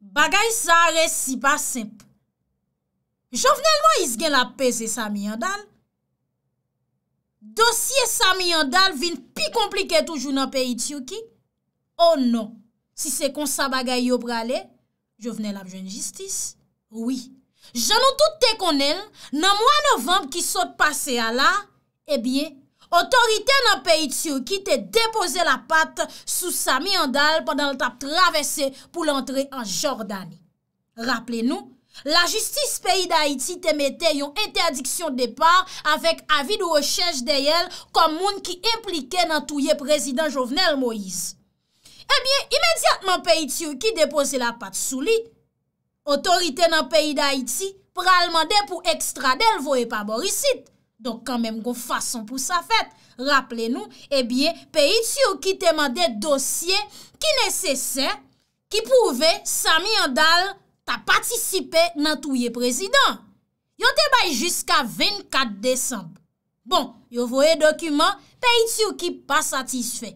Bagay sa re si ba semp. Jo vnen lwa iz gen la peze sa miyan dal. Dosye sa miyan dal vin pi komplike toujou nan pe iti ou ki. Oh no, si se kon sa bagay yo prale, jo vnen la jwen jistis. Oui, jan nou tout te konen nan mwa novembe ki sot pase ala, e eh bie... Otorite nan peyi tsyo ki te depose la pat sou sa mi andal pandan l tap travesse pou l antre an Jordani. Raple nou, la justis peyi da Haiti te mette yon interdiksyon de par avek avi de o chenj de yel kom moun ki implike nan touye prezident Jovenel Moïse. Ebyen, eh imediatman peyi tsyo ki depose la pat sou li, otorite nan peyi da Haiti pralman de pou ekstradel voye pa borisit. Donk kan menm kon fason pou sa fèt. Raple nou, e eh bie, pe iti yo ki teman de dosye ki nese se, ki pouve Samy Andal ta patisipe nan touye prezident. Yo te bayi jiska 24 Desembe. Bon, yo voye dokumen, pe iti yo ki pa satisfe.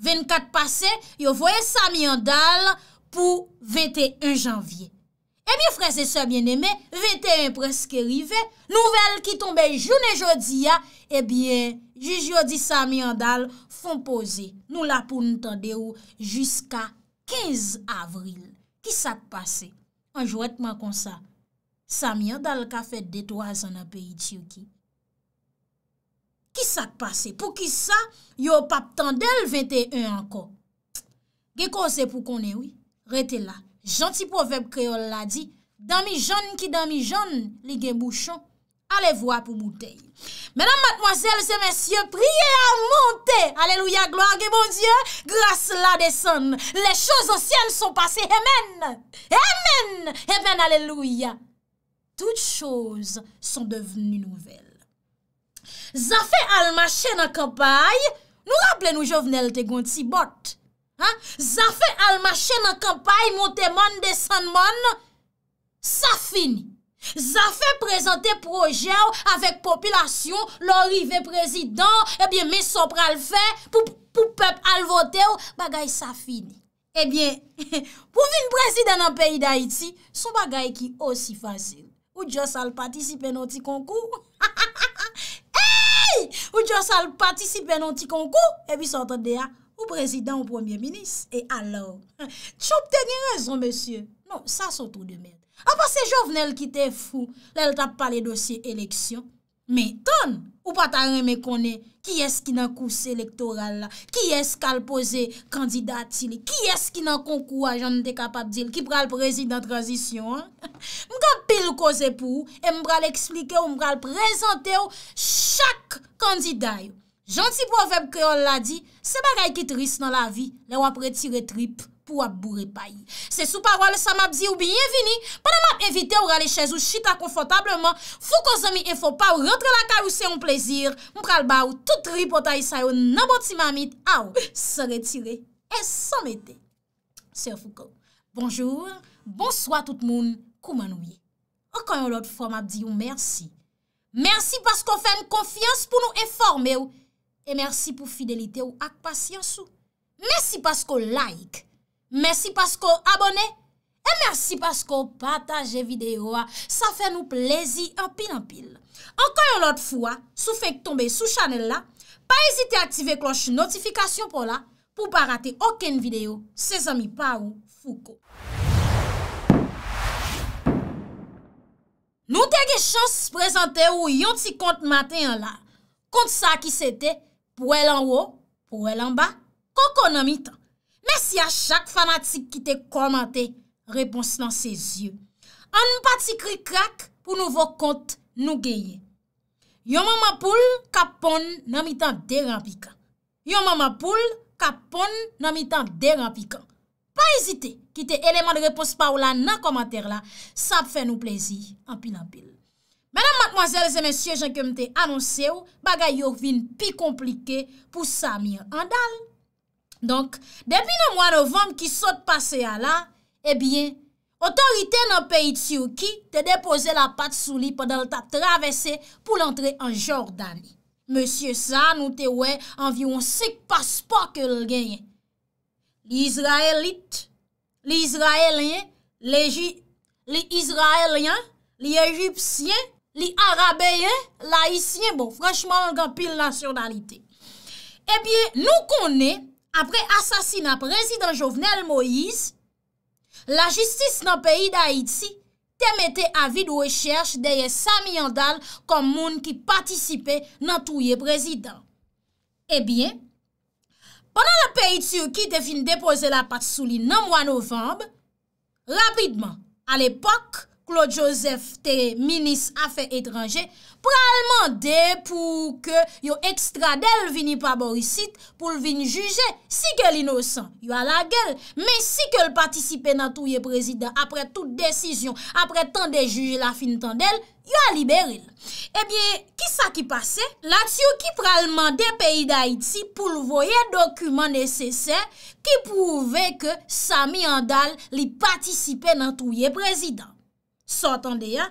24 Pase, yo voye Samy Andal pou 21 Janvye. Ebyen eh frese sebyen eme, 21 preske rive, nouvel ki tombe jounen jodi ya, ah, ebyen, eh ju jodi sa miandal fon pose, nou la pou n'tande ou, jiska 15 avril. Ki sa k'pase? Anjou etman konsa, sa miandal ka fet detwaz an api itchou ki. Ki sa k'pase? Pou ki sa, yo pap tande el 21 anko. Gekose pou konen ou, rete la. Janti poveb kreol la di, dami joun ki dami joun, li gen bouchon, ale vwa pou moutei. Menam matmoazel se mesye, priye a monte, aleluya, gloage bon die, grase la deson, le chouz o sien son pase, hemen, hemen, hemen aleluya. Tout chouz son deveni nouvel. Za fe al ma chen akopay, nou la ple nou jovnel te gonti bot, Zafè al machè nan kampay, montèman, desanman, sa fini. Zafè prezante proje avèk popilasyon, lò rive prezident, ebyen mè sopral fè, pou pep al votev, bagay sa fini. Ebyen, pou vin prezident nan peyi da iti, son bagay ki osi fasil. Ou djo sal patisipe nò ti konkou? Ha ha ha ha! Eyyy! Ou djo sal patisipe nò ti konkou? Ebyen sot an deya, Ou prezidant ou premier minis. E alor. Tchop tenye rezon, monsye. Non, sa son tou de men. A pa se jovnel ki te fou, lè l tap pa le dosye eleksyon. Me ton, ou pa ta reme kone, ki es ki nan kouse elektoral la, ki es kal pose kandidat sile, ki es ki nan konkou a jan de kapap dil, ki pral prezidant transisyon. M ka pil kose pou, e m pral explike ou m pral prezante ou chak kandidayou. Janti pou avèm kè yon la di, se ba ray ki tris nan la vi, le wap re tirè trip pou ap bourè bayi. Se sou parwale sa map di ou biyevini, padan map evite ou rale chèz ou chita konfotableman, fou kon zomi e fò pa ou rentre la kaj ou se yon plezir, mpral ba ou tout trip o ta yisay ou naboti mamit, a ou se re tirè e se metè. Se fou kon, bonjour, bonsoi tout moun, kouman ou ye. Okan yon lot fò map di ou mersi. Mersi pas kon fè n konfians pou nou eforme ou. E mersi pou fidelite ou ak pasyansou. Mersi pasko like. Mersi pasko abone. E mersi pasko pataje videyo a. Sa fe nou plezi apil-apil. Ankan yon lot fwa, sou fek tombe sou chanel la. Pa ezite aktive kloche notifikasyon pou la. Pou pa rate oken videyo, se zami pa ou fuko. Nou te ge chans prezante ou yon ti kont maten yon la. Kont sa ki sete. Pwè lan wò, pwè lan ba, koko nan mi tan. Mè si a chak fanatik ki te komante, repons nan se zye. An mpa ti kri krak pou nouvo kont nou geye. Yon mma mpoul, kap pon nan mi tan deran pika. Yon mma mpoul, kap pon nan mi tan deran pika. Pa ezite ki te eleman repons pa ou la nan komante la. Sa fè nou plezi, apil apil. Menan matmozèl zè mensyè jan kem te anonsè ou, bagay yor vin pi komplike pou sa mi an dal. Donk, depi nan mwa novem ki sot pase a la, e bie, otorite nan peyi tsyou ki te depose la pat sou li padal ta travesse pou lantre an Jordani. Monsye sa nou te wè anvi wonsik paspo ke l genyen. Li Izraelit, li Izraelien, li Izraelien, li Egypsyen, li Arabèyen, laïsien, bon, frèchman, an gampil lansyonalite. Ebyen, nou konè, apre asasina prezident Jovenel Moïse, la jistis nan peyi da Haiti temete avi dwe cherch deye 100 milyon dal kon moun ki patisipe nan touye prezident. Ebyen, ponan la peyi tsyo ki te fin depose la pat souli nan mwa novemb, rapidman, al epok, Claude Joseph, te minis afe etranje, pralman de pou ke yo ekstradel vini paborisit pou l vini juje. Si ke l inosan, yo a la gel, men si ke l patisipe nan touye prezident apre tout desisyon, apre tan de juje la finitan del, yo a liberil. Ebyen, eh ki sa ki pase? La tsyo ki pralman de peyi da Iti pou l voye dokumen nesesen ki pouve ke sa mi andal li patisipe nan touye prezident. Sotande ya,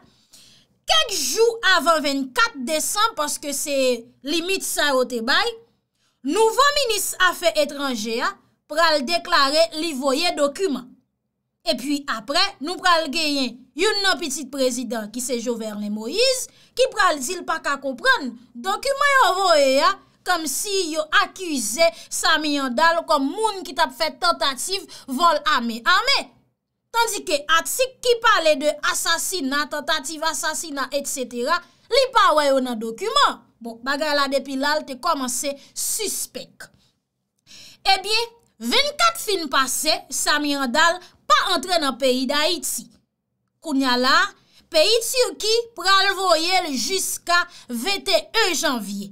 kek jou avan 24 desan paske se limit sa o tebay, nouvo minis a fe etranje ya pral deklare li voye dokuman. E pi apre nou pral geyen yon nan pitit prezident ki se jo verne Moïse ki pral zil pa ka kompran. Dokuman yo voye ya kom si yo akuse sami yon dal kom moun ki tap fet tentatif vol ame ame. Tandike atik ki pale de asasina, tentative asasina, etc. li pa wè yo nan dokumen. Bon, baga la depilal te komanse suspek. Ebyen, 24 fin pase, Sami Andal pa entre nan peyi da Iti. Kounya la, peyi Turki pral voyel jiska 21 janvye.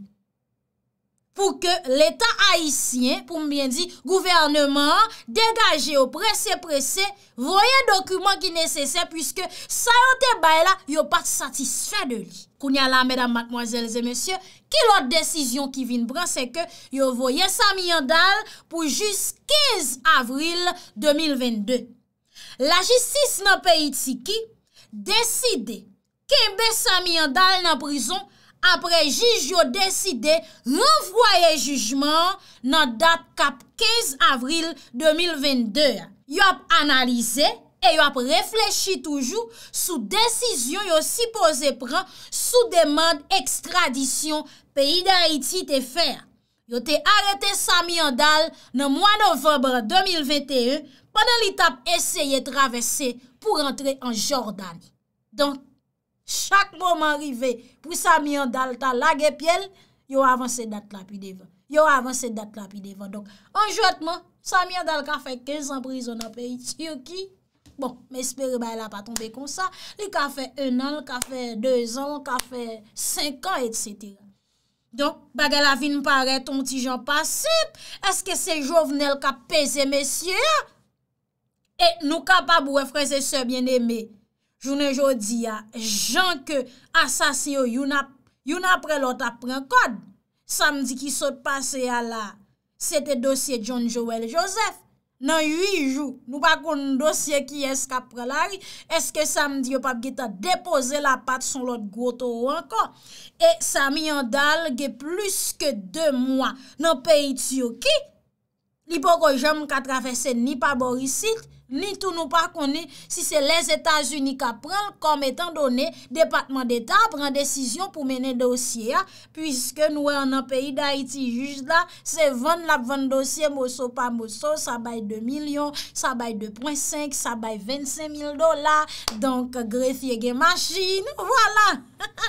pou ke l'Etat Haitien, pou mwen di, gouvernement, degaje ou prese prese, voye dokumen ki nese se, pwiske sa yon te bay la, yo pat satisfa de li. Kounya la, mèdam, mkmozèlze, monsye, ki l'ot desisyon ki vin bran, se ke yo voye sami yon dal pou jis 15 avril 2022. La jistis nan pe iti ki, deside kembe sami yon dal nan prizon apre jij yo deside renvoye jujman nan dat kap 15 avril 2022. Yo ap analize, e yo ap reflechi toujou sou desisyon yo si pose pran sou demande ekstradisyon pe idariti te fer. Yo te arete Samy Andal nan mwa novembre 2021 padan li tap eseye travesse pou rentre an Jordani. Donk, chak mouman rive pou sa mi an dal ta lage pyele, yo avan se dat la pi devan. Yo avan se dat la pi devan. Donk, anjotman, sa mi an dal ka fe 15 an prizona pe iti yo ki, bon, me espere ba ela pa tombe kon sa, li ka fe 1 an, ka fe 2 an, ka fe 5 an, et setera. Donk, baga la vi nou pare ton ti jan pasip, eske se jovnel ka peze mesye, e nou ka pa bouwe freze se bien eme, Jounen jodi ya, jan ke asasye yo yon apre lot apren kod. Samdi ki sot pase ya la, sete dosye John Joel Joseph. Nan yu yi jou, nou pa kon dosye ki eskap pre la ri, eske samdi yo pap gita depose la pat son lot goto wanko. E sami yon dalge plus ke 2 mwa. Nan pe iti yo ki, ni poko jom katravese ni pa borisit, Ni tou nou pa konen si se les Etats-Unis ka prel kom etan donen Depatman d'Etat pran desisyon pou menen dosye a, pwiske nou e an an peyi da Haiti juj la, se ven la ven dosye moso pa moso, sa baye 2 milyon, sa baye 2.5, sa baye 25 mil dola, donk grefye gen machine, wala.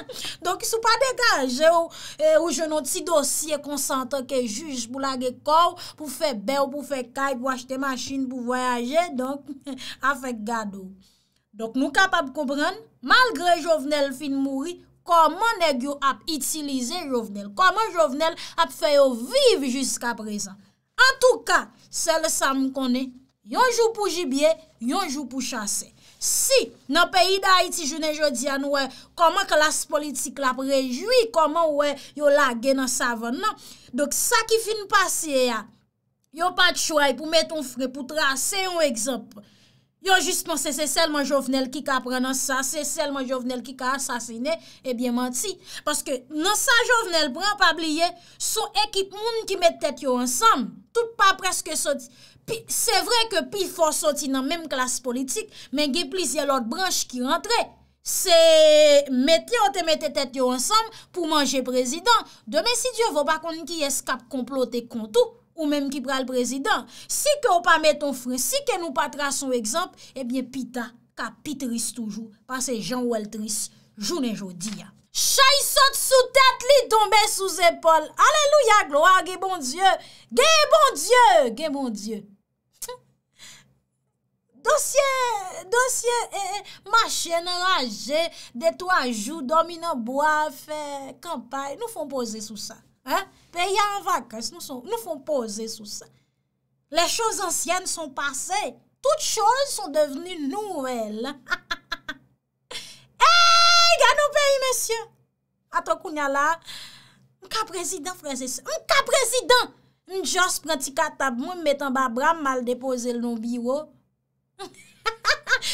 Donk sou pa degaje ou eh, jenon ti dosye konsantan ke juj pou la ge kou, pou fe be ou pou fe kay, pou achete maschine pou voyaje, donk a fe gado. Donk nou kap ap koubran, malgre jovenel fin mouri, koman negyo ap itilize jovenel, koman jovenel ap fe yo vivi jiska prezan. An tou ka, sel sa m konen, yon jou pou jibye, yon jou pou chase. Si nan peyi da iti jounen jodyan wè, koman klas politik la prejoui, koman wè yon lage nan savon nan. Dok sa ki fin pasye ya, yon pat chouay e pou met ton fre pou trase yon ekzamp. Yon justman se se selman jovenel ki ka pre nan sa, se selman jovenel ki ka asasine, ebyen manti. Paske nan sa jovenel, pran pabliye, sou ekip moun ki met tete yon ansam, tout pa preske so di... pi, se vre ke pi fò soti nan mèm klas politik, men ge plis yè lòt branj ki rentre. Se, met li yo te mette tet yo ansam pou manje prezident. Deme si diyo vò pa kon ki eskap komplote kontou, ou mèm ki pral prezident. Si ke ou pa met ton frin, si ke nou pa tras son ekzamp, ebyen pita, ka pitris toujou, pa se jan wèl tris, jounen jodi ya. Cha yi sot sou tèt li, tombe sou zèpol. Aleluya, gloa, ge bon dieu, ge bon dieu, ge bon dieu. Dosye, dosye, e, e, machene, raje, detwa jou, domine, boye, fe, kampaye, nou fon pose sou sa. Pe ya avakas, nou fon pose sou sa. Le chouz ansyene son pase, tout chouz son deveni nouvel. Eyyy, gano peyi mensyen, ato kounya la, mka prezident, mka prezident, mka prezident, mjons pranti katab mwen metan ba bram mal depose loun biwo.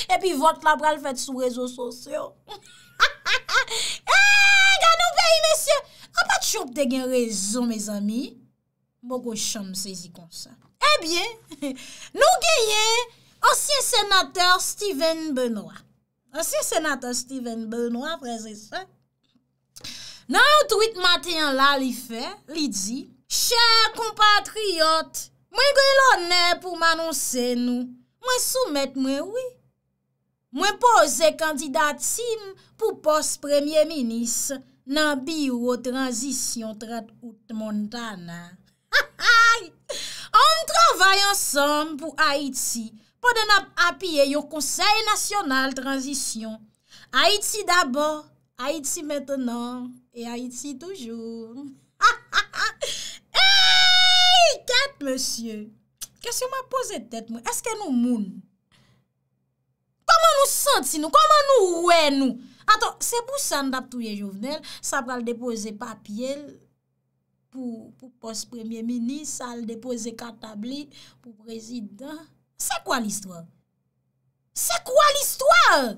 E pi vot la pral fèt sou rezo sosyo Ha ha ha E gwa nou vey mesye Kwa pat choup de gen rezo mes ami Boko chom sezi konsa E eh bie Nou geye Osye senater Steven Benoit Osye senater Steven Benoit Prese sa Nan yon tweet maten la li fe Li di Cher compatriot Mwen gwe lonè pou manonsen nou Mwen soumet mwen wè. Mwen pose kandidatim pou pos premier-ministre nan biro Transition 30 Oud Montana. Ha ha ha! On travay ansom pou Haiti pou den ap apye yo konsey nasyonal Transition. Haiti d'abo, Haiti mettenan, et Haiti toujou. Ha ha ha! Hey! Kat monsye! Kè se yo mwen pose tèt mwen? Eske nou moun? Koman nou sent si nou? Koman nou ouè nou? Aton, se pou sè ndap tou ye jovenel, sa pral depose papyel pou pos premier-minist, sa l depose katabli pou prezident. Se kwa l'histoire? Se kwa l'histoire?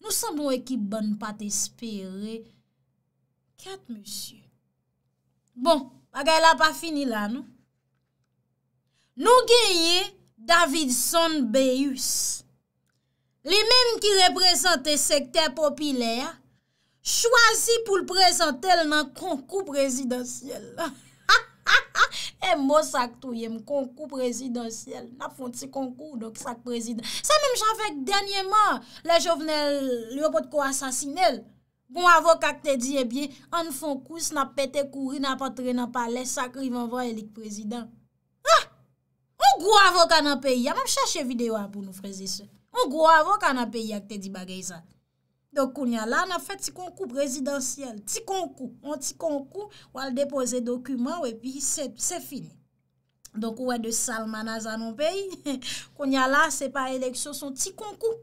Nou san mwen ekip bon pat espere kèt monsi. Bon, bagay la pa fini lan nou. Nou genye Davidson Béus, li mèm ki reprezentè sekter popilè, chwazi pou l'prezentèl nan konkou prezidentyèl. E mò sak tou yèm, konkou prezidentyèl, nan fon ti konkou dok sak prezident. Sa mèm chan fèk dènyèman, la jovenèl, li yo pot kwa sasinèl, bon avok ak te di, e bie, an fon kous nan pète kouri nan patre nan pale, sakri van vwa elik prezident. Gou avok an ap peyi. Ya mam chache videwa pou nou freze se. Gou avok an ap peyi ak te di bagay sa. Dok koun ya la, nan fe ti konkou prezidentiyel. Ti konkou. An ti konkou, wal depoze dokumen, we pi se fin. Dok wè de salmanaz an ap peyi. Koun ya la, se pa eleksyon, son ti konkou.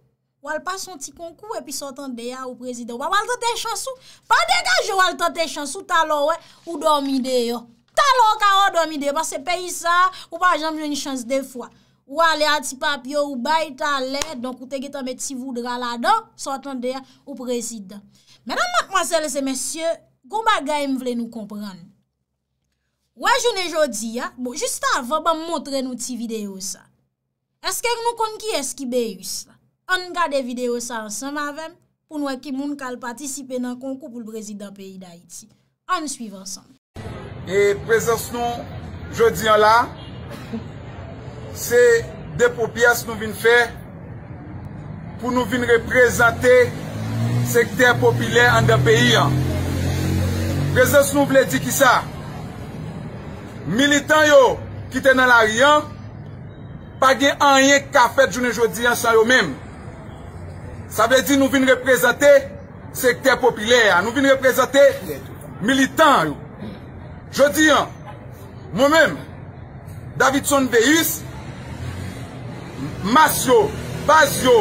Wal pa son ti konkou, we pi son tan deya ou prezident. Wa wal tante chansou. Pa dekaj, wal tante chansou talo we, ou dormi deyo. talo ka o do mi de, ba se peyi sa, ou pa jenm jenm jenm chans de fwa. Ou ale a ti papyo, ou bayi ta le, donk ou te geta met ti voudra la do, sa otan de ya ou prezid. Menan makman sel se mensyo, goma gayem vle nou kompran. Ouajoun e jodi ya, bon, just avan ba bon, montre nou ti video sa. Eske yon nou kon ki eski be yus la? An gade video sa ansam avem, pou nou e ki moun kal patisipe nan konkou pou l prezid da peyi da iti. An suiv ansam. E prezons nou jodiyan la, se depopiyas nou vin fè pou nou vin reprezentè sekter popilyè an da peyi an. Prezons nou vle di ki sa, militan yo ki te nan la riyan, pa gen anye ka fèt jounen jodiyan sa yo menm. Sa vle di nou vin reprezentè sekter popilyè an. Nou vin reprezentè militan yo. Je di an, mou men, David Son Vehis, mas yo, bas yo,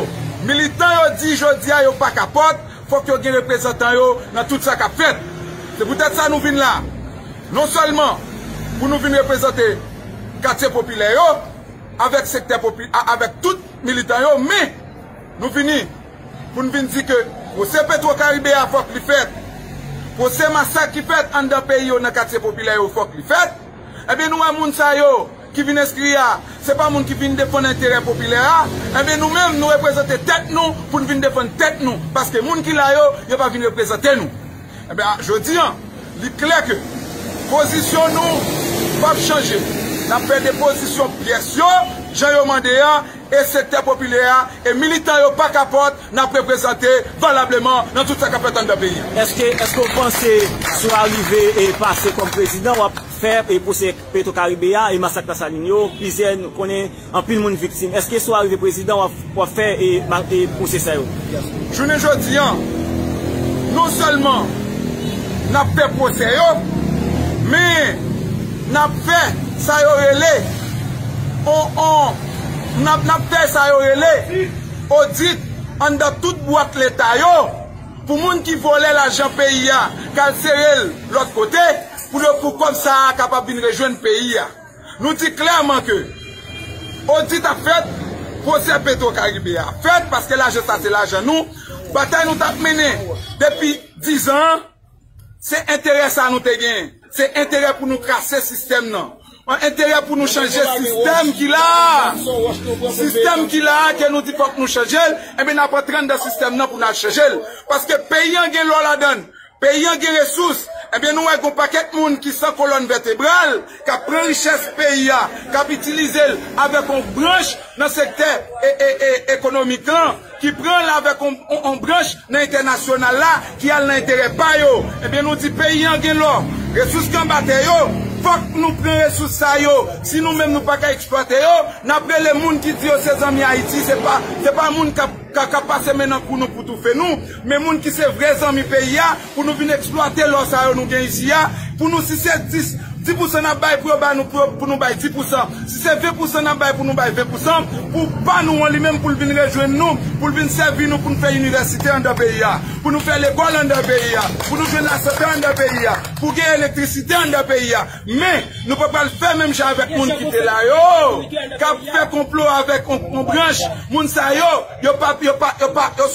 militan yo di, je di a yo pak apot, fok yo gen reprezentan yo nan tout sa kap fet. Se boutet sa nou vin la, non salman pou nou vin reprezentan kate popile yo, avèk tout militan yo, mè nou vini pou nou vin di ke ou se pet wakaribe a fok li fet. Ou se masak ki fet, an da pe yo na katse popilè yo fok li fet. Ebe nou an moun sa yo ki vin eskri ya, se pa moun ki vin defon an teren popilè ya. Ebe nou men nou reprezente tek nou pou vin defon tek nou. Paske moun ki la yo, yo pa vin reprezente nou. Ebe a jodi an, li klek, pozisyon nou pa chanje. La pe de pozisyon piers yo, jan yo mande ya. E se te popilya E militaryo pa kapot Na pre prezante valableman Nan tout se kapetan da peyi Est ke eske ou pense Sou arive e pase kon prezident Ou a fe pe to Karibia E masakta sa linyo Ese konen an pil moun viktim Est ke sou arive prezident Ou a fe e pose sa yo Jounen jodi an Non selman Na pe pose yo Me Na pe sa yo ele Ou an Napte sa yo rele, Odit, an da tout boate leta yo, pou moun ki vole l'ajan peyi ya, kal sere l'ot kote, pou de pou kon sa a kapab bin rejwen peyi ya. Nou di klerman ke, Odit a fet, fosye peto karibe ya. Fet, paske l'ajan sa se l'ajan nou, batay nou tap mene. Depi 10 an, se interesa nou te gen, se interesa pou nou kras se sistem nan. Mwen entere pou nou chanje sistem ki la... Sistem ki la... Ke nou di fok nou chanje el... Ebe nan patren de sistem nan pou nan chanje el... Paske peyen gen lò la dan... Peyen gen resous... Ebe nou e goun paket moun ki san kolon vertebral... Ka pre riches peyen... Kapitilize el avek on branj... Nan sekte ekonomik lan... Ki pre el avek on branj... Nan internasyonal la... Ki al nan entere pa yo... Ebe eh nou di peyen gen lò... Resous kan bate yo... Fok nou pre resou sa yo, si nou men nou pa ka eksploate yo, napele moun ki diyo se zami a iti, se pa moun ka kapa semen akoun nou pou tou fe nou, men moun ki se vre zami pe ya, pou nou vin eksploate lo sa yo nou genji ya, pou nou si se dis... 10% nan bay pou yo bay nou pou nou bay 10%. Si se 20% nan bay pou nou bay 20%, pou pa nou an li men pou vin rejwen noum, pou vin sevin nou pou nou fè yon irasite an da peyi ya. Pou nou fè l'ekol an da peyi ya. Pou nou fè l'asete an da peyi ya. Pou gen yon elektrisite an da peyi ya. Men, nou pou pa l'fè men javèk pou nou kite la yo. Ka fè konplo avèk, kon branj, moun sa yo, yo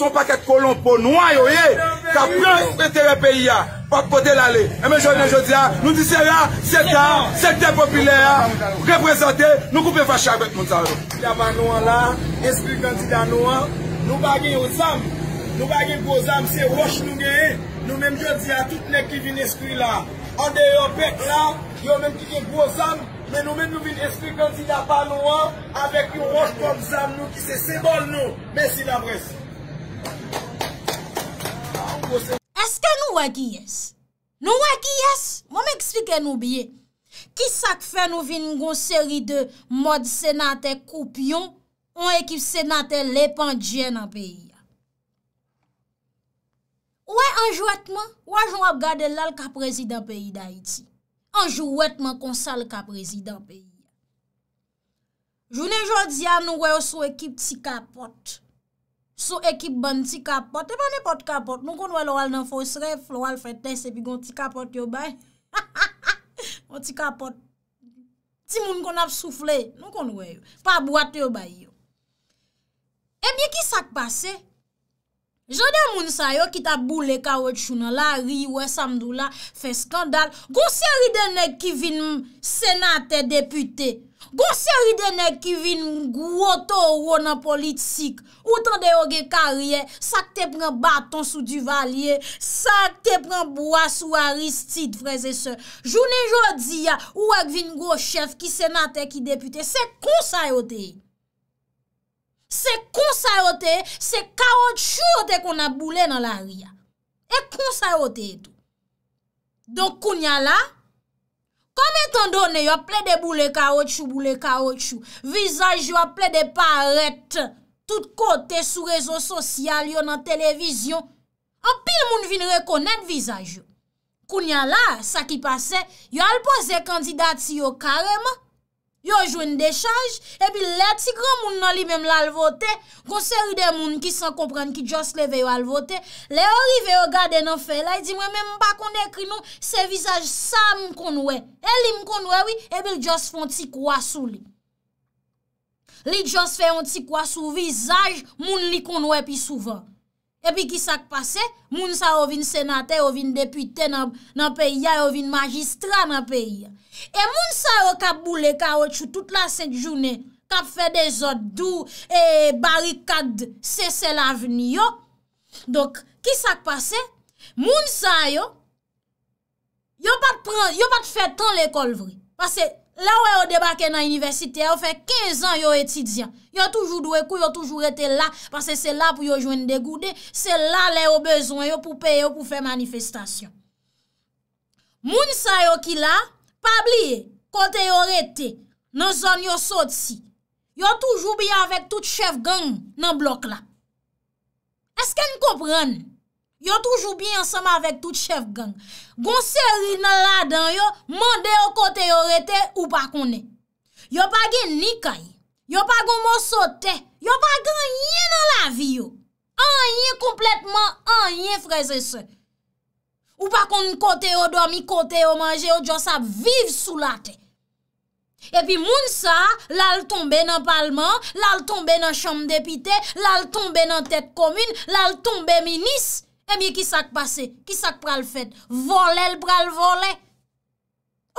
son pa kè kolon poun wanyo ye. Ka pranj, ete re peyi ya. Patpote lale, eme jodne jodya, nou disen la, sekta, sekta popile a, reprezenten, nou koupe fachak bet moun zavron. Noun bagen yo zanm, nou bagen yo zanm, se wosh nou gen, nou menm jodya, tout nek ki vin eskwi la. Ande yo bet la, yo menm ki gen yo zanm, menm nou vin eskwi kan ti la pa nou an, avek yo wosh kon zanm nou ki se sebol nou. Mersi la brez. Nou wè ki yès, nou wè ki yès, mò mè eksplike nou biye, ki sak fè nou vin ngon seri de mod senate koupyon, ou ekip senate lepandjè nan peyi ya. Ouè anjou wè tman, wè joun wè gade lal ka prezident peyi da iti, anjou wè tman konsal ka prezident peyi ya. Jounè joun diyan nou wè yo sou ekip ti kapot. Sou ekip ban ti kapot, e pa ne pot kapot, nou kon wè lò al nan fòs ref, lò al fè tes, e pi gon ti kapot yò bay. Gon ti kapot. Ti moun kon ap souflet, nou kon wè yò, pa abouat yò bay yò. E miè ki sak pase? Jode moun sa yò ki ta boule ka wè chounan la, ri wè samdou la, fè skandal. Gon si a ridene ki vin senate deputey. Gon seri dene ki vin gwo to wò nan politik, wotan de yo ge kariye, sak te pren baton sou du valye, sak te pren bwa sou aristid freze se, jounen jò di ya, wèk vin gwo chef ki senate ki depute, se konsayote. Se konsayote, se karot chou yote kon a boule nan la ria. E konsayote etou. Don kounya la, Amet an donen yo aple de boule karotchou, boule karotchou, vizaj yo aple de paret, tout kote sou rezo sosyal yo nan televizyon, apil moun vin rekonet vizaj yo. Kounyan la, sa ki pase, yo alpoze kandidat si yo karem, Yo jwen de chanj, epi le ti gran moun nan li menm la alvote, konseri de moun ki san kompren ki jos le veyo alvote, le ori veyo gade nan fe la, di mwen menm bakon dekri nou se vizaj sa m konwe, el li m konwe oui, epi jos fon ti kwa sou li. Li jos fè yon ti kwa sou vizaj, moun li konwe pi souvan. Epi ki sak pase, moun sa ovin senate, ovin depute nan peyi ya, ovin magistra nan peyi ya. E moun sa yo kap boulè, ka wè chou tout la sèk jounè, kap fè des odou, e barikad, sè sè la veni yo. Donk, ki sa k pasè? Moun sa yo, yo pat fè tan lè kolvri. Pase, la wè yo debake nan universite, yo fè 15 an yo etidyan. Yo toujou dwekou, yo toujou etè la, pase sè la pou yo jwen degoude, se la lè yo bezon yo pou pè yo pou fè manifestasyon. Moun sa yo ki la, Pa bliye, kote yo rete nan zon yo sot si, yo toujou biye avèk tout chef gang nan blok la. Eske m kopren, yo toujou biye ansam avèk tout chef gang. Gon seri nan ladan yo, mande yo kote yo rete ou pa kone. Yo pa gen nika yi, yo pa gon mò sote, yo pa gen yin nan la vi yo. An yin kompletman, an yin freze sey. Ou pa kon kote yo do, mi kote yo manje, yo diyo sa vive sou la te. E pi moun sa, lal ton be nan palman, lal ton be nan chanm depite, lal ton be nan tet komine, lal ton be minis. E eh bi ki sak pase, ki sak pral fete, vole l pral vole.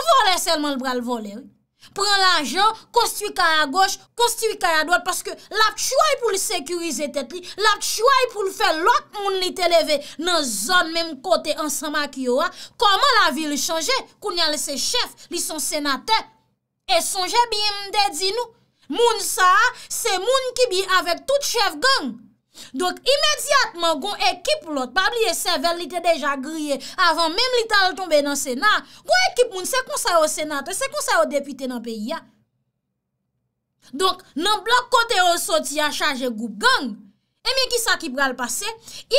Vole selman l pral vole ou. Pren l'ajon, konstiwi kaya goch, konstiwi kaya doit, paske lap chouay pou li sekurize tet li, lap chouay pou li fe lak moun li te leve nan zon menm kote ansanma ki yo a, koman la vi li chanje, koun nye lese chef, li son senate. E chanje biye mde di nou, moun sa, se moun ki biye avek tout chef geng. Donk imediatman goun ekip lot, pabliye sevel li te deja griye, avan mem li tal tombe nan senat, goun ekip moun se konsa yo senat, se konsa yo depite nan peyi ya. Donk nan blok kote yo soti a chaje goup gang, eme ki sa ki pral pase,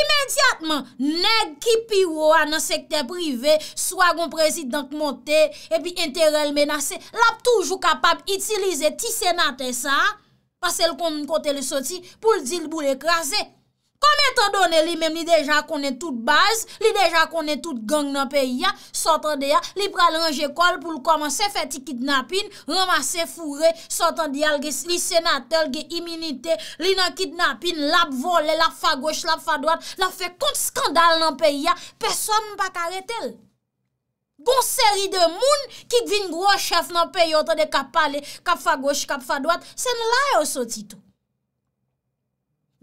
imediatman neg ki piwo an nan sekte prive, swa goun prezident monte, epi enterel menase, lap toujou kapap itilize ti senat e sa a. Pase l kon moun kote l soti pou l dil bou l ekrase. Kom eto done li mem li deja konen tout baz, li deja konen tout gang nan peyi ya, sotan de ya, li pral anje kol pou l komanse feti kidnapin, romanse fure, sotan diyal ge lisenatel, ge iminite, li nan kidnapin, lap vole, lap fa goch, lap fa doat, la fe kont skandal nan peyi ya, peson mou pa karetel. konseri de moun ki gvin grochef nan pe yotan de kap pale, kap fa gwoche, kap fa dwat, sen la yo sou titou.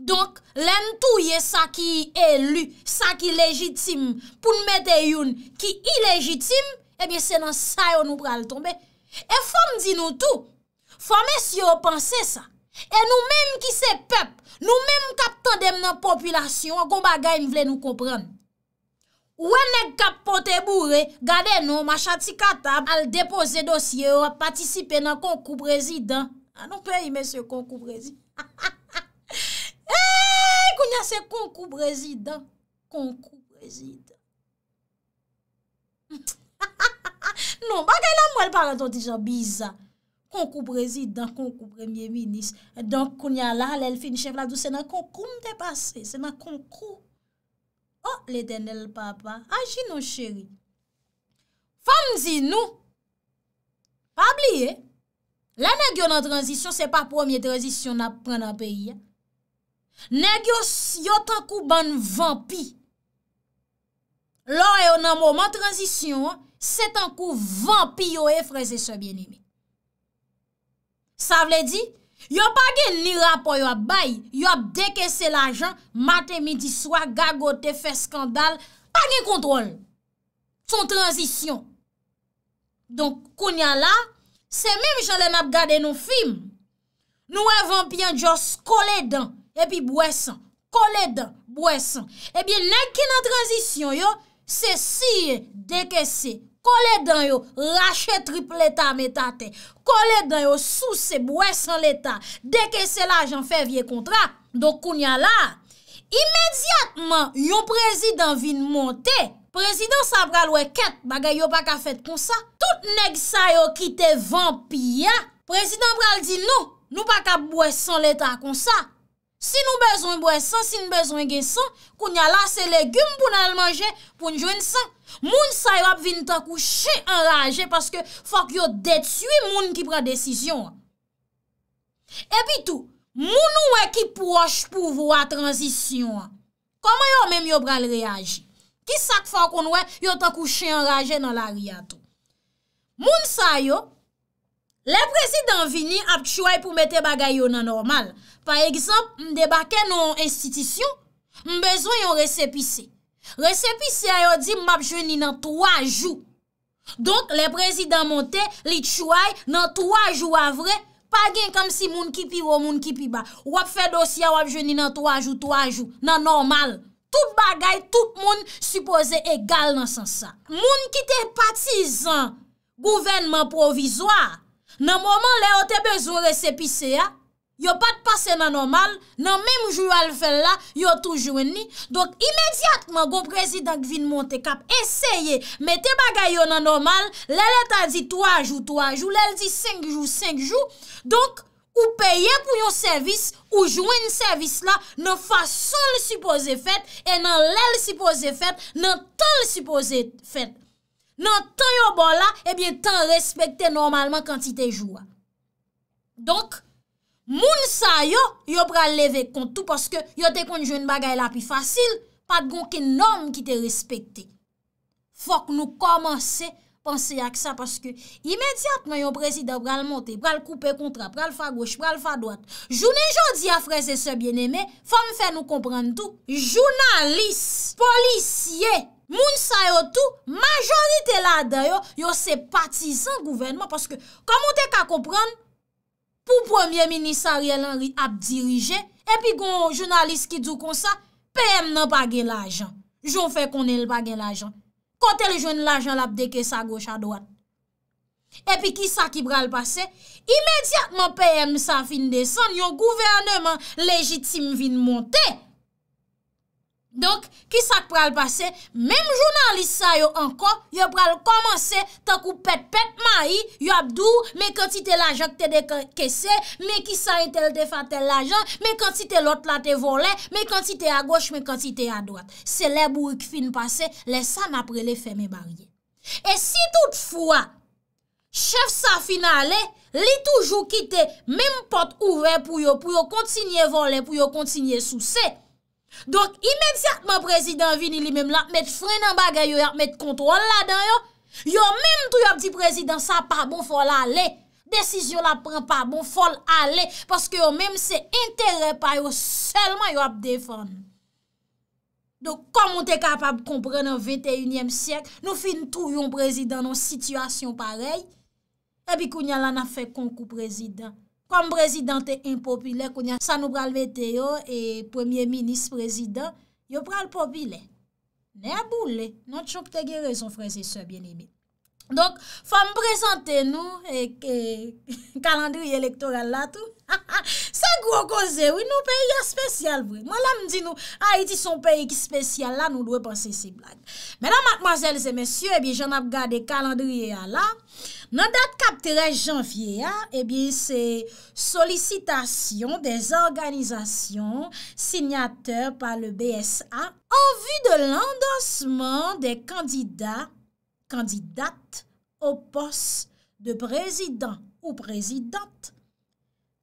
Donk, len tou ye sa ki elu, sa ki lejitim, pou nou mette yon ki i lejitim, ebyen senan sa yo nou pral tombe. E fom di nou tou, fom e si yo panse sa, e nou menm ki se pep, nou menm kap tandem nan popilasyon, akou bagay m vle nou kompran. Wè e nèk kap pote bourè, gade nou machati katab, al depose dosye ou a patisipe nan konkou prezident. Anon peyi, mèsyou, konkou prezident. Eyyy, kounyan se konkou prezident. Konkou prezident. Non, bagay nan mwèl para ton dijan, bizan. Konkou prezident, konkou premier minis. Donk kounyan la, lèl fin chèv la dou, se nan konkou mte pase, se nan konkou prezident. Oh, le denel papa, anji nou cheri. Fam zi nou. Pa abliye, la negyo nan tranzisyon se pa pwemye tranzisyon nan pren nan peyi. Negyo yot an kou ban vampi. Lore yo nan mouman tranzisyon, se tan kou vampi yo e freze se bienimi. Sa vle di? Yo pa gen ni rapon yo ap bay, yo ap deke se la jan, mate midi swa, gagote, fe skandal, pa gen kontrol. Son transisyon. Donk koun ya la, se mèm jalan ap gade nou film. Nou evan pien jos kole dan, epi bwesan. Kole dan, bwesan. Ebyen lèk ki nan transisyon yo, se siye deke se. Kole dan yo rache triple eta metate, kole dan yo sou se bwesan l eta, deke se la jan fe vie kontra, do koun ya la. Imediatman yon prezident vin monte, prezident sa pral we ket bagay yo pa ka fet kon sa. Tout neg sa yo kite vampiya, prezident pral di nou, nou pa ka bwesan l eta kon sa. Si nou bezwen boye san, si nou bezwen gen san, koun ya lase legume pou nan el manje, pou nou jwen san. Moun sa yo ap vin takou chen enraje paske fok yo detuye moun ki pra desisyon. E pi tou, moun ou e ki proj pou vwa transisyon. Koman yo menm yo pral reaji? Kisa k fok ou nou e yo takou chen enraje nan la riyato? Moun sa yo, Le prezidant vini ap tchouay pou mette bagay yo nan normal. Par ekzamp, mdebake nou institisyon, mbezwen yon resepise. Resepise ayon di mbap jweni nan 3 jou. Donk, le prezidant monte li tchouay nan 3 jou avre, pa gen kamsi moun ki pi ou moun ki pi ba. Wap fe dosya wap jweni nan 3 jou, 3 jou, nan normal. Tout bagay, tout moun suppose egal nan sansa. Moun ki te patizan, gouvenman provizwa, nan mouman le ou te bezou recepise ya, yo pat pase nan normal, nan mèm jou al fel la, yo tou jwen ni, donk imediatman goun prezident Gvin Montekap, eseye, mè te bagay yo nan normal, lè lè ta di 3 jou, 3 jou, lè lè di 5 jou, 5 jou, donk ou peye pou yon servis, ou jwen servis la, nan fason lè sipoze fèt, e nan lè lè sipoze fèt, nan ton lè sipoze fèt. nan tan yo bon la, ebyen eh tan respekte normalman kantite jou an. Donk, moun sa yo, yo pral leve kontou, paske yo te konjou yon bagay la pi fasil, pat gonke norm ki te respekte. Fok nou komanse panse yak sa, paske imediatman yo prezida pral monte, pral koupe kontra, pral fa gwoche, pral fa dwat. Jounen joun di a freze se bieneme, fom fè nou kompran tout, jounalist, polisye, Moun sa yo tou, majorite la da yo, yo se patizan gouvenman. Paske, komon te ka kompran, pou premier minisariye lan ap dirije, epi kon jounalist ki dou kon sa, PM nan bagen la ajan. Joun fe kon el bagen la ajan. Kontel joun la ajan la ap deke sa goch a doan. Epi ki sa ki bral pase, imediatman PM sa fin desan, yo gouvenman legitime vin monte. Donk, ki sak pral pase, menm jounalise sa yo ankon, yo pral komanse, tan kou pet pet ma yi, yo apdou, men kanti te la jok te deke se, men ki sa yi tel te fa tel la jok, men kanti te lot la te vole, men kanti te a goch, men kanti te a doat. Se le bou yik fin pase, le san apre le fe me barye. E si toutfwa, chef sa final e, li toujou kite, menm pot ouve pou yo, pou yo kontinye vole, pou yo kontinye sou se, se, Donk imensyatman prezidant vinili mem la, met fre nan bagay yo, met kontrol la den yo, yo menm tou yo ap di prezidant sa pa bon fol ale, desisyon la pren pa bon fol ale, paske yo menm se entere pa yo, selman yo ap defon. Donk komon te kapab kompren nan 21e siyek, nou fin tou yon prezidant nan sityasyon parey, ebi kounya la na fe konkou prezidant. kom prezidente impopile kwenye san ou pral vete yo e premye minis prezident, yo pral popile. Ne aboule. Non chou pte ge rezon prezise bien ebi. Donk, fam prezante nou ek kalandri elektoral la tou. Se gwo goze, wè nou peyi a spesyal wè. Mwen la m di nou, a y di son peyi ki spesyal la, nou lwè panse si blag. Mè nan, mademoiselles et messieurs, eh jen ap gade kalandriye a la. Nan dat kapterè janvye a, se solisitasyon des organizasyon signateur pa le BSA an vi de l'andosman de kandida, kandidat, o pos de prezident ou prezidant.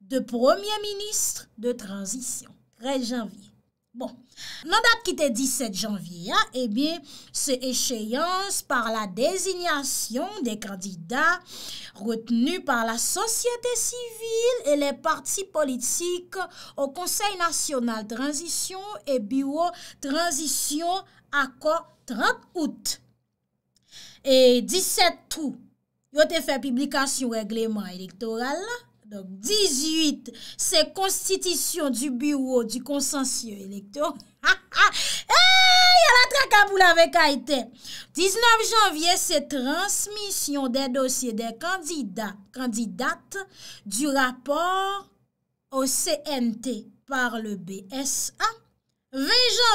de Premier Ministre de Transition, 13 janvier. Bon, nan dat ki te 17 janvier, e eh bi, se echeyans par la desinyasyon de kandida retenu par la sosyete sivil e le parti politik o Konseil Nasional Transition e Biwo Transition akor 30 out. E 17 tou, yo te fe publikasyon regleman elektoral la, Donc 18, c'est constitution du bureau du consensus électoral. Avec 19 janvier, c'est transmission des dossiers des candidats, candidates du rapport au CNT par le BSA. 20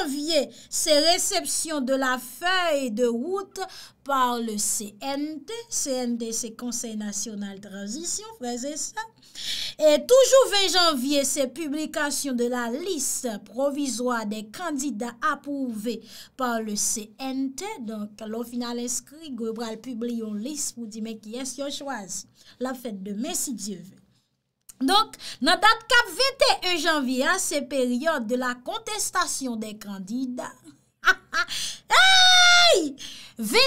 janvier, c'est réception de la feuille de route par le CNT. CNT, c'est Conseil National Transition, faisait ça. E toujou ve janvye se publikasyon de la lis provizwa de kandida apouve par le CNT. Donk alon final eskri, gobra l'publi yon lis pou di me ki esk yo chwazi la fèt de mesidyeve. Donk nan dat kap ve te e janvye se peryode de la kontestasyon de kandida. Ha ha, hey! 21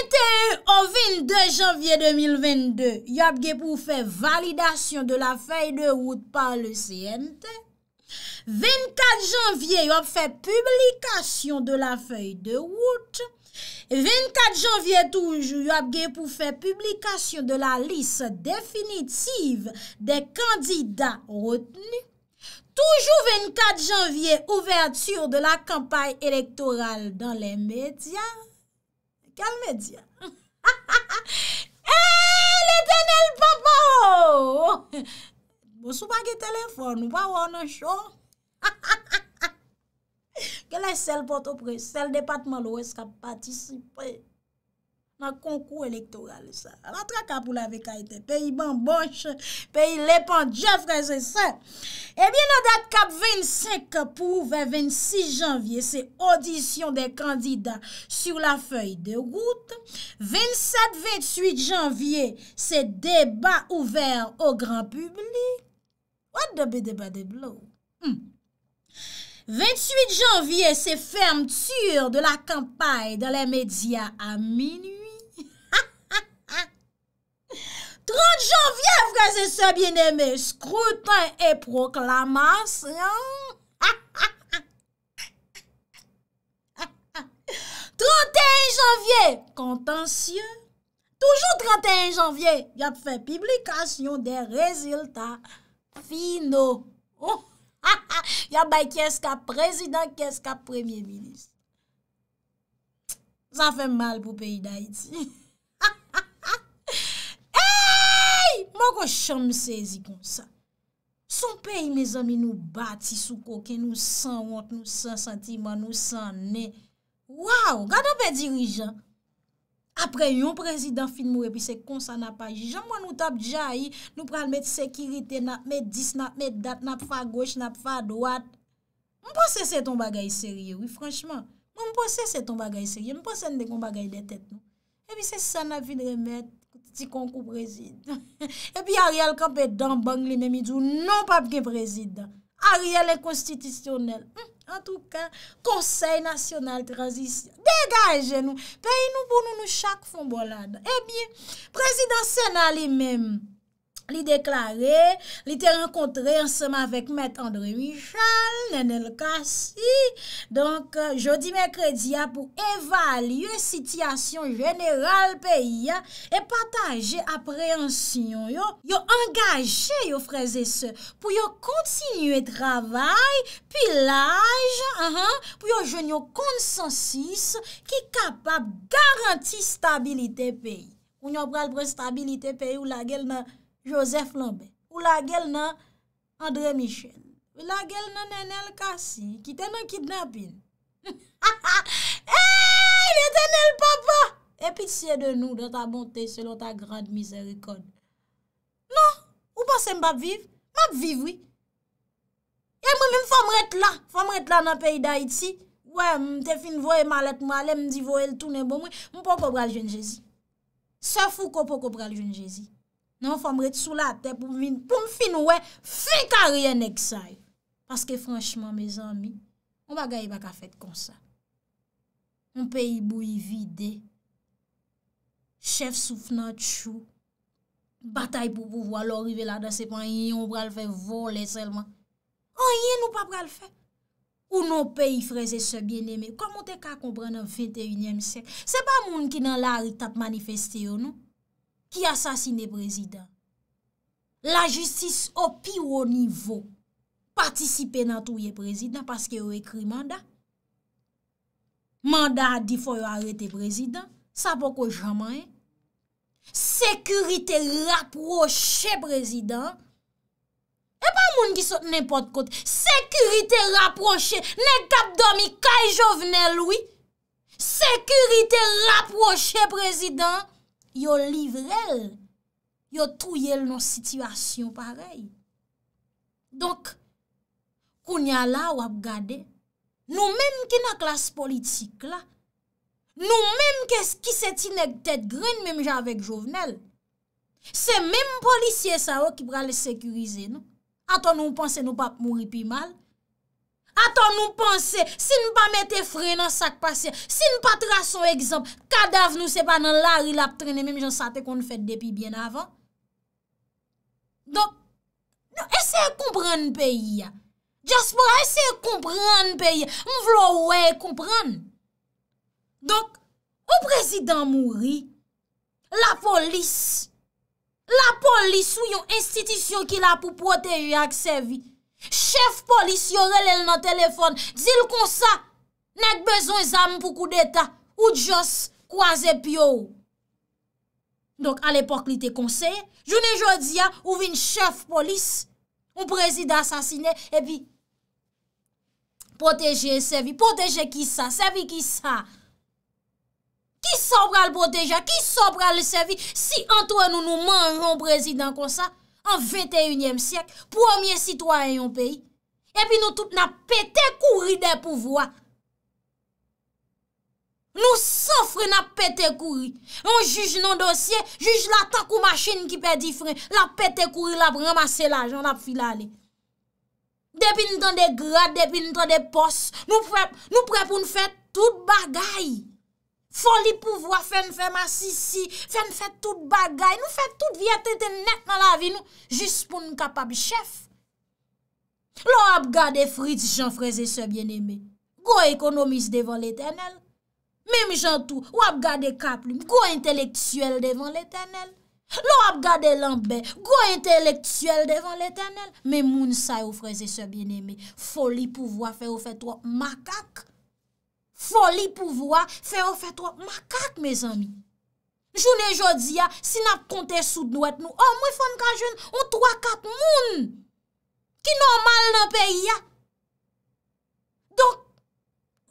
ou 22 janvye 2022, yo apge pou fè validasyon de la fèy de wout pa le CNT. 24 janvye, yo ap fè publikasyon de la fèy de wout. 24 janvye toujou, yo apge pou fè publikasyon de la lis definitiv de kandida wout. Toujou 24 janvye, ouvertur de la kampay elektoral dan le medya. Kèl mè diya? E, eh, lè tenè l'papa ou! Bon, Mousou bagè telefon, nou pa wò nan shò. Gè lè sel potopre, sel depatman lò wè ska patisipè. nan konkou elektoral sa. Eh la tra kap ou la vekaiten, pe yi ban bonche, pe yi lepan, je freze sa. Ebyen nan dat kap 25 pou ve 26 janvye, se audisyon de kandida sou la fey de gout. 27-28 janvye, se deba ouver o gran publik. What the bedeba de blo? Hmm. 28 janvye, se fermtyur de la kampaye de la media a mini. 30 janvye vwese se bineme skrutan e proklamasyon. 31 janvye, kontansyen. Toujou 31 janvye, yap fe piblikasyon de rezultat fino. Yap bay kyeska prezident, kyeska premye minist. Zan fe mal pou peyi da iti. Moro chan msezi kon sa. Son peyi me zami nou bati sou koke, nou san ont, nou san santiman, nou san ne. Waw, gado pe dirijan. Apre yon prezident fin mwepi se konsa na pa jijan, mwen nou tap dja yi, nou pral met sekirite, nap met dis, nap met dat, nap fa goch, nap fa doat. Mwen pou se se ton bagay serye, wifranchman. Mwen pou se se ton bagay serye, mwen pou se ne de kon bagay de tet nou. Ebi se sa na fin remet. si konkou prezident. E bi Ariel Kampedan, bangli nemi djou, non pa pge prezident. Ariel e konstitisyonel. En tout ka, konsey nasyonal trazisyon. Degajen nou, pey nou pou nou nou chak fon bolan. E eh bi, prezident Sena li menm, Li deklare, li te renkontre anseman vek met Andre Michel, Nenel Kassi. Donk, euh, jodi mekredi ya pou evalye sityasyon jeneral peyi ya, e pataje apreyansyon yo. Yo engaje yo freze se, pou yo kontinye travay, pilaj, pou yo jenyo konsensis ki kapap garanti stabilite peyi. Ou nyo pral pre stabilite peyi ou la gel nan... Joseph Lambe, ou la gel nan André Michel. Ou la gel nan Nenel Kassi, ki te nan kidnapin. Ha ha, hey, Nenel Papa! Epitie de nou, de ta bonte, selon ta grande misericorde. Non, ou pa se mbap viv? Mbap viv, oui. E mwen mwen fom ret la, fom ret la nan peyi da iti. Ouè, mwen te fin voye malet, malem, di voye l'tounen bon, mwen pou pou pral jenjezi. Se fou kou pou pou pral jenjezi. Nan fòm re tsou la te pou m fin wè, fin ka rien ek say. Paske franchman, me zanmi, ou bagay baka fèt kon sa. Moun peyi bou y vide, chef souf nan tchou, batay pou pou walo rive la dan sepan, yon pral fè volè selman. An yen ou pap pral fè? Ou nou peyi freze se bien eme? Koman te ka kompran nan 21è sè? Se pa moun ki nan la rite tap manifesti yo nou? Asasine prezident La justis O pi ou o nivou Partisipe nan tou ye prezident Paske yo ekri manda Manda a di fo yo arete prezident Sa poko jaman Sekurite Rapproche prezident E pa moun ki sot Nen pot kote Sekurite rapproche Nen kap domi kaj jo vnen lwi Sekurite rapproche Prezident Yo livrel, yo touyel nan situasyon parel. Donk, kounya la wap gade, nou menm ki nan klas politik la, nou menm kes ki se tine ktet gren menm javek jovenel. Se menm polisye sa wak ki prale sekurize nou. Aton nou mpense nou pap mouri pi mal. Ata nou panse, si nou pa mette fre nan sak pase, si nou pa tra son ekzamp, kadaf nou se pa nan lari lap trene, mèm jansate kon fèd depi bien avan. Dok, nou eseye kompran peye. Jaspora, eseye kompran peye. Mw vlo wèye kompran. Dok, ou prezident mw ri, la polis, la polis ou yon institisyon ki la pou pote yon aksevi, Chef polis yore lèl nan telefon, dil konsa, nèk bezon zame pou kou deta, ou jos kwa zè pyo ou. Donk al epok li te konseye, jounen jodi ya, ou vin chef polis, ou prezident sasine, epi proteje sevi, proteje ki sa, sevi ki sa. Ki sobra l proteje, ki sobra l sevi, si antwen nou nou man ron prezident konsa. An 21èm syek, pwomye sitwoyen yon peyi. Epi nou tout na pete kouri de pouvoi. Nou sofre na pete kouri. An juj nan dosye, juj la takou machin ki pe di frem. La pete kouri la bramase la jan la fila li. Depi nou tan de grad, depi nou tan de pos. Nou pre pou nou fet tout bagayi. Foli pou wafen fè ma sisi, fèn fè tout bagay, nou fè tout vye te te netman la vi nou, jis pou nou kapab chef. Lo ap gade frit si jan freze se bien eme, go ekonomis devan l'eternel. Memi jantou, wap gade kapli, go entelektuel devan l'eternel. Lo ap gade lambe, go entelektuel devan l'eternel. Memi moun say ou freze se bien eme, foli pou wafen ou fet wak makak. Foli pou vwa, fè ou fè tro, ma kak, me zanmi. Jounen jodi ya, si nap kontè soud nou et nou, o, oh, mwen foun kan joun, ou tro, kak, moun, ki nou an mal nan peyi ya. Donk,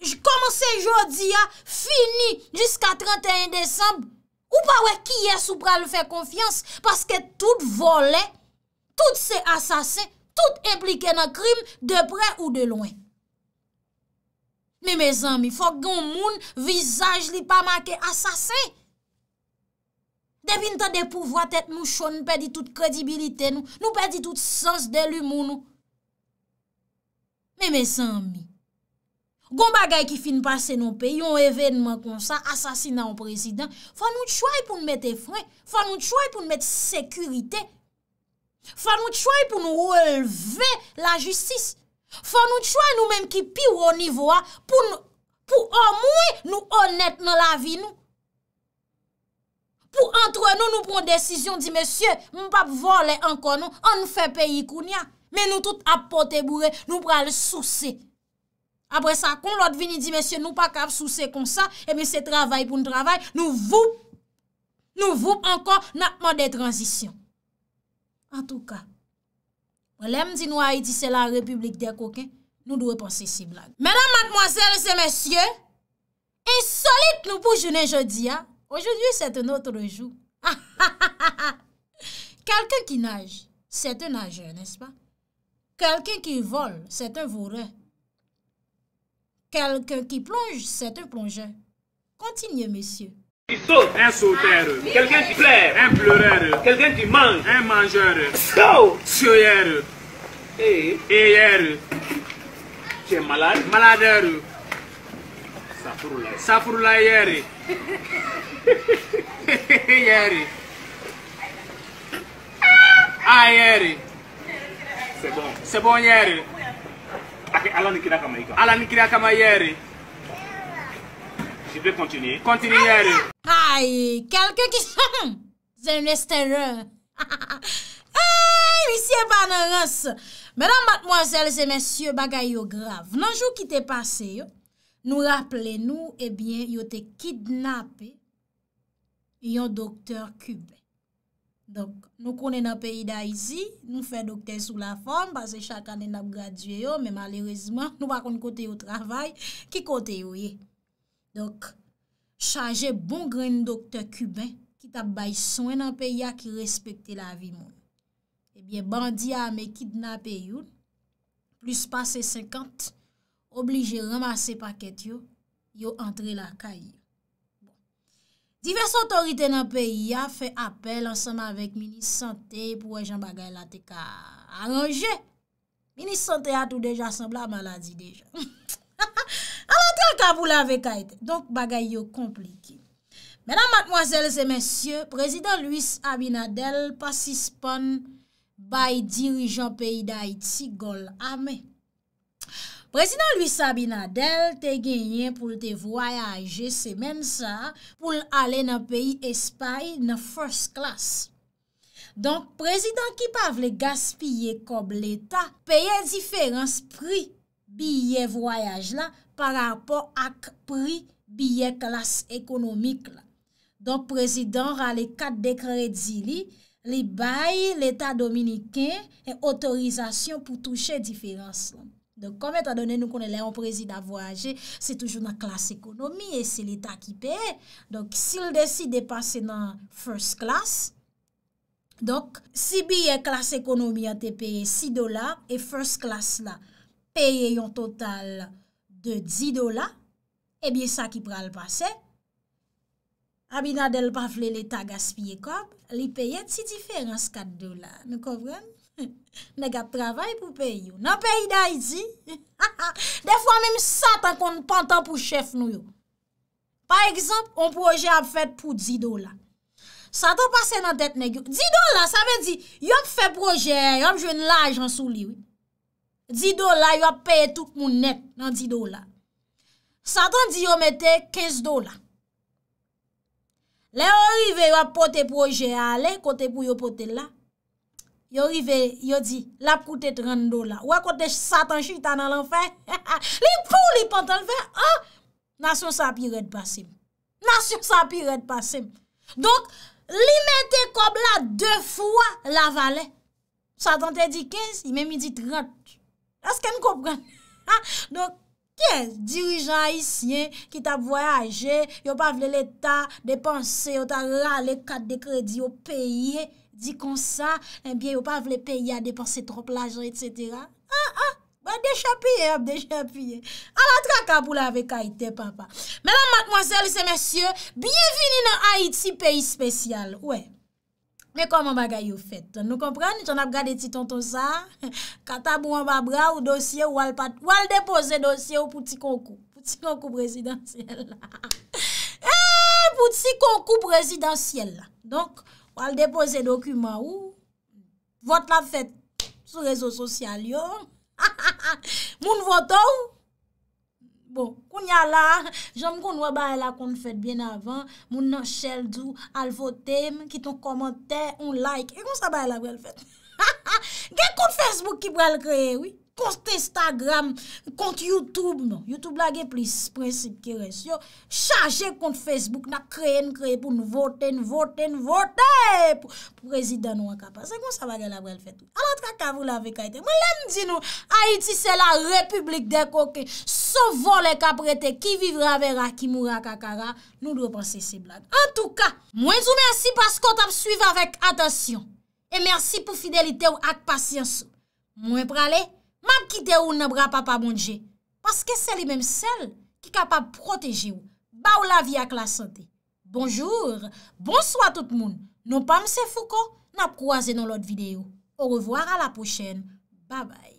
j komanse jodi ya, fini, jiska 31 desab, ou pa wè ki yè sou pral fè konfians, paske tout vole, tout se asasen, tout implike nan krim, de pre ou de loin. Mè mè zanmi, fòk goun moun visaj li pa makè asasè. Depi nta de pouvoat et nou chon, nou pedi tout kredibilite nou, nou pedi tout sens de l'humoun nou. Mè mè zanmi, goun bagay ki fin pase nou pe, yon evenman konsa, asasina ou prezident, fòk nou choy pou nou mette fwen, fòk nou choy pou nou mette sekurite, fòk nou choy pou nou releve la jistis. Fò nou tchoy nou menm ki pi ou o nivou a, pou ou mwen nou honet nan la vi nou. Pou antre nou, nou proun desisyon, di mesye, moun pap vole ankon nou, an nou fè peyi koun ya. Men nou tout apote bourè, nou pral souse. Apre sa kon, lòt vini, di mesye, nou pa kap souse kon sa, e eh men se travay pou nou travay, nou voup. Nou voup ankon, nan moun de tranzisyon. An tou ka. Ou lem di nou a iti se la republik de kouken, nou dwe pon se si blan. Mèdam matmoasèl se mèsyè, insolite nou pou jounen jodi ya. Ojonjou se te notre jou. Kalken ki nage, se te nage, nèspan? Kalken ki vol, se te vore. Kalken ki plonj, se te plonjè. Kontinye mèsyè. um solteiro, ah, quelqu'un qui pleure, un pleureur, quelqu'un qui mange, un mangeur, sou, soyer, et, et, tu es malade, maladeur, safurlayere, yere, ayere, c'est bon, c'est bon yere, Alan Kira Kamaika, Alan Kira Kamaika, Jbe kontinye. Kontinye yè rè. Ay, kelke ki son? Zè mè stè rè. Ay, lisiè panè rè sè. Mè nan matmoazèl, zè mè syè bagay yo grav. Nanjou ki te pase yo, nou rappele nou, ebyen, eh yo te kidnapè yon doktèr kubè. Donk, nou konè nan peyi da izi, nou fè doktèr sou la fòm, bazè chaka nen ap graduè yo, mè malèrezman, nou bakon kote yo travay, ki kote yo yè? Donk, chaje bon gren doktor kuben ki tab bay son nan peya ki respekte la vi moun. Ebyen bandi a me kid nape yon, plus pase 50, oblige ramase paket yon, yon entre la kaye. Bon. Divers autorite nan peya fe apel ansanman vek mini-sante pou en jan bagay la te ka aranje. Mini-sante a tou deja sembla maladi deja. avan tel kabou la vekayte. Donk bagay yo kompliki. Menan matmoazel se mensyo, prezident Louis Abinadel pasis pon bay dirijan peyi da iti gol ame. Prezident Louis Abinadel te genyen pou te voyaje se men sa pou alen nan peyi espay nan first class. Donk prezident ki pavle gaspye kob l'eta, peye diferans pri biye voyaje la pa rapor ak pri biye klas ekonomik la. Donk prezidant rale kat dekred zili, li bayi l'Etat Dominiken, e otorizasyon pou touche diferans lan. Donk komet a donen nou konen lè an prezidant vo aje, se toujou nan klas ekonomi, e se l'Etat ki pe. Donk sil desi de pase nan first class, donk si biye klas ekonomi a te pe, si do la, e first class la, peye yon total la. De 10 dola, eh ebye sa ki pra l'pase. Abina del pa vle l'etag aspye kob, li peye ti diferans 4 dola, nou kovren? Nè gap travay pou pey yo, nan pey da yi ti. De fwa mèm satan kon pantan pou chef nou yo. Par exemple, yon proje ap fèt pou 10 dola. Satan pase nan tèt nè gyon. 10 dola, sa mè di, yon fè proje, yon jwen l'ajan sou li yo. 10 dola yo ap paye tout moun net nan 10 dola. Satan di yo mette 15 dola. Le yo rive yo ap pote proje ale, kote pou yo pote la. Yo rive yo di, la pote 30 dola. Ou akote satan chita nan lan fè. Li pou li pantan fè. Nasyon sa apiret pasim. Nasyon sa apiret pasim. Donk, li mette kob la 2 fwa la vale. Satan te di 15, mè mi di 30. Aske m ko pran? Ha? Don, kye dirijan isyen ki ta voyaje, yo pa vle leta depanse, yo ta la le kat de kredi, yo peye, di kon sa, enbyen yo pa vle peye a depanse trop lajre, etc. Ha? Ha? Ba dechapye, ap dechapye. A la traka pou la vekaitè, papa. Menan, matmozèl, se mèsyè, biyevini nan Haiti, peyi spesyal. Ouè. E koman bagay yo fèt, nou kompran? Nè chan ap gade titon ton sa, kata bou an babra ou dosye ou al pat, ou al depose dosye ou pouti konkou. Pouti konkou prezidentiel. Eee, eh, pouti konkou prezidentiel. Donk, ou al depose dokumen ou, vot la fèt sou rezo sosyal yo. Moun voto ou, Bon, koun ya la, jom koun wè baye la kon fèt bien avan, moun nan chèl djou al votem, kiton komantè, on like, e kon sa baye la wè l fèt. Gen kon fèsbouk ki wè l kreye, wè. kont Instagram, kont Youtube, non. Youtube blage plis, presid keres yo, chaje kont Facebook, na kreye n kreye pou nou vote, nou vote, nou vote, pou prezid dan nou akapa. Se kon sa baga la brel fetou. Alantra ka vou la vek a ite. Mwen len di nou, Haiti se la republik de koke, so vol ek aprete, ki vivra vera, ki moura kakara, nou dwe panse se blage. En tou ka, mwen zou mersi paskot ap suive avèk atasyon. E mersi pou fidelite ou ak pasyans. Mwen prale, map kite ou nan bra pa pa mounje. Paske sel e menm sel, ki kapap proteje ou, ba ou la vi ak la sante. Bonjour, bonsoit tout moun. Non pa mse fou kon, nan proaze nan lot videyo. Ou revoir, a la pochen. Ba bay.